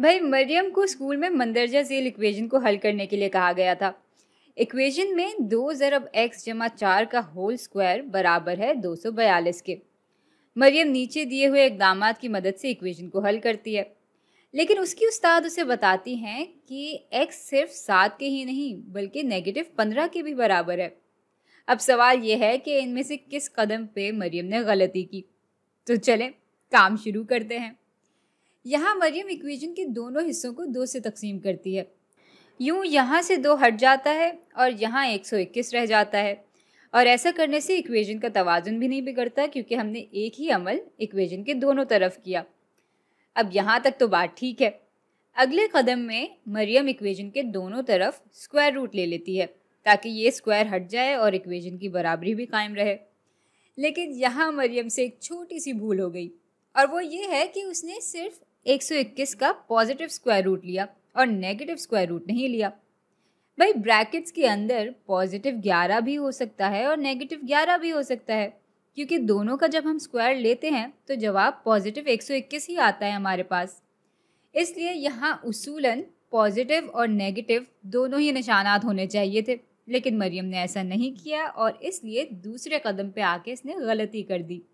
भाई मरियम को स्कूल में मंदरजा झील इक्वेजन को हल करने के लिए कहा गया था इक्वेजन में दो ज़रब एक्स जमा चार का होल स्क्वायर बराबर है दो सौ बयालीस के मरियम नीचे दिए हुए इकदाम की मदद से इक्वेजन को हल करती है लेकिन उसकी उस्ताद उसे बताती हैं कि एक्स सिर्फ सात के ही नहीं बल्कि नेगेटिव पंद्रह के भी बराबर है अब सवाल यह है कि इनमें से किस कदम पे मरियम ने गलती की तो चलें काम शुरू करते हैं यहाँ मरियम इक्वेशन के दोनों हिस्सों को दो से तकसीम करती है यूँ यहाँ से दो हट जाता है और यहाँ एक सौ इक्कीस रह जाता है और ऐसा करने से इक्वेशन का तोज़ुन भी नहीं बिगड़ता क्योंकि हमने एक ही अमल इक्वेशन के दोनों तरफ किया अब यहाँ तक तो बात ठीक है अगले कदम में मरियम इक्वेशन के दोनों तरफ स्क्वायर रूट ले लेती है ताकि ये स्क्वायर हट जाए और इक्वेशन की बराबरी भी कायम रहे लेकिन यहाँ मरियम से एक छोटी सी भूल हो गई और वो ये है कि उसने सिर्फ 121 का पॉजिटिव स्क्वायर रूट लिया और नेगेटिव स्क्वायर रूट नहीं लिया भाई ब्रैकेट्स के अंदर पॉजिटिव 11 भी हो सकता है और नेगेटिव 11 भी हो सकता है क्योंकि दोनों का जब हम स्क्वायर लेते हैं तो जवाब पॉजिटिव 121 ही आता है हमारे पास इसलिए यहाँ उसूलन पॉजिटिव और नेगेटिव दोनों ही निशानात होने चाहिए थे लेकिन मरियम ने ऐसा नहीं किया और इसलिए दूसरे कदम पे आके इसने गलती कर दी